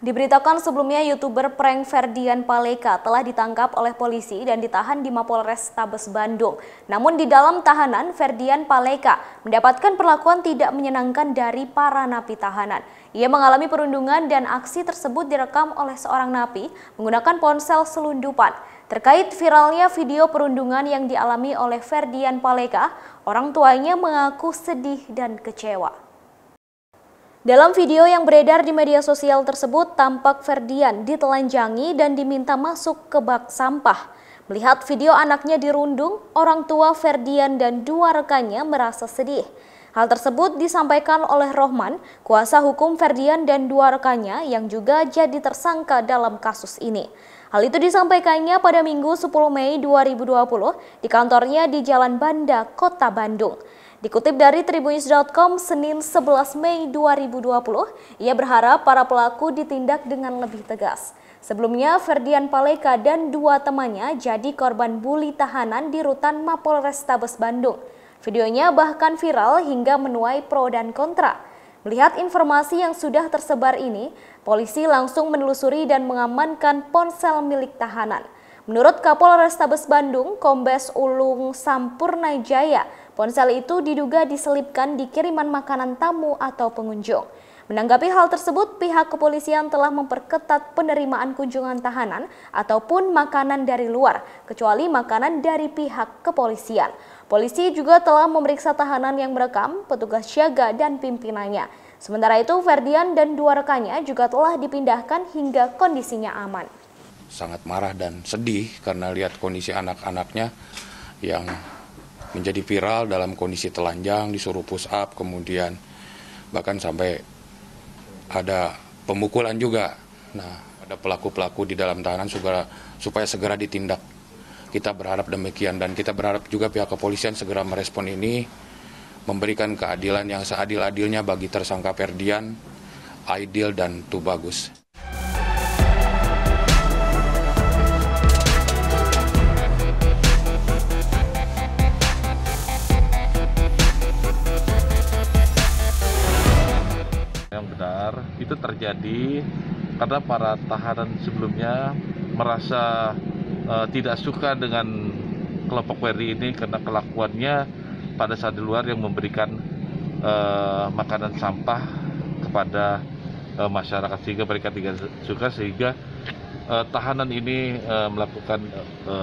Diberitakan sebelumnya youtuber prank Ferdian Paleka telah ditangkap oleh polisi dan ditahan di Mapolres Tabes Bandung. Namun di dalam tahanan Ferdian Paleka mendapatkan perlakuan tidak menyenangkan dari para napi tahanan. Ia mengalami perundungan dan aksi tersebut direkam oleh seorang napi menggunakan ponsel selundupan. Terkait viralnya video perundungan yang dialami oleh Ferdian Paleka, orang tuanya mengaku sedih dan kecewa. Dalam video yang beredar di media sosial tersebut, tampak Ferdian ditelanjangi dan diminta masuk ke bak sampah. Melihat video anaknya dirundung, orang tua Ferdian dan dua rekannya merasa sedih. Hal tersebut disampaikan oleh Rohman, kuasa hukum Ferdian dan dua rekannya yang juga jadi tersangka dalam kasus ini. Hal itu disampaikannya pada Minggu 10 Mei 2020 di kantornya di Jalan Banda, Kota Bandung. Dikutip dari tribunews.com Senin 11 Mei 2020, ia berharap para pelaku ditindak dengan lebih tegas. Sebelumnya, Ferdian Paleka dan dua temannya jadi korban buli tahanan di rutan Mapol Restabes Bandung. Videonya bahkan viral hingga menuai pro dan kontra. Melihat informasi yang sudah tersebar ini, polisi langsung menelusuri dan mengamankan ponsel milik tahanan. Menurut Kapol Restabes Bandung, Kombes Ulung Sampurna Jaya, ponsel itu diduga diselipkan di kiriman makanan tamu atau pengunjung. Menanggapi hal tersebut, pihak kepolisian telah memperketat penerimaan kunjungan tahanan ataupun makanan dari luar, kecuali makanan dari pihak kepolisian. Polisi juga telah memeriksa tahanan yang merekam, petugas siaga, dan pimpinannya. Sementara itu, Ferdian dan dua rekannya juga telah dipindahkan hingga kondisinya aman sangat marah dan sedih karena lihat kondisi anak-anaknya yang menjadi viral dalam kondisi telanjang, disuruh push up, kemudian bahkan sampai ada pemukulan juga. Nah, ada pelaku-pelaku di dalam tahanan segera, supaya segera ditindak. Kita berharap demikian dan kita berharap juga pihak kepolisian segera merespon ini, memberikan keadilan yang seadil-adilnya bagi tersangka Ferdian, Aidil, dan Tubagus. itu terjadi karena para tahanan sebelumnya merasa uh, tidak suka dengan kelompok Werdi ini karena kelakuannya pada saat di luar yang memberikan uh, makanan sampah kepada uh, masyarakat sehingga mereka tidak suka sehingga uh, tahanan ini uh, melakukan e,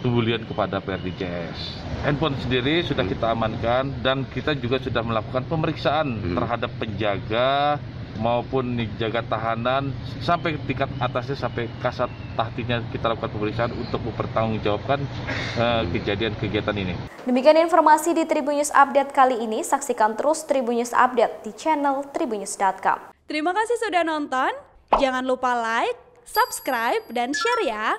pembulian kepada PRDJS. Handphone sendiri sudah kita amankan dan kita juga sudah melakukan pemeriksaan hmm. terhadap penjaga maupun jaga tahanan sampai tingkat atasnya sampai kasat tahtinya kita lakukan pemeriksaan untuk mempertanggungjawabkan uh, kejadian kegiatan ini. Demikian informasi di Tribun News Update kali ini. Saksikan terus Tribun News Update di channel tribunnews.com. Terima kasih sudah nonton. Jangan lupa like, subscribe, dan share ya.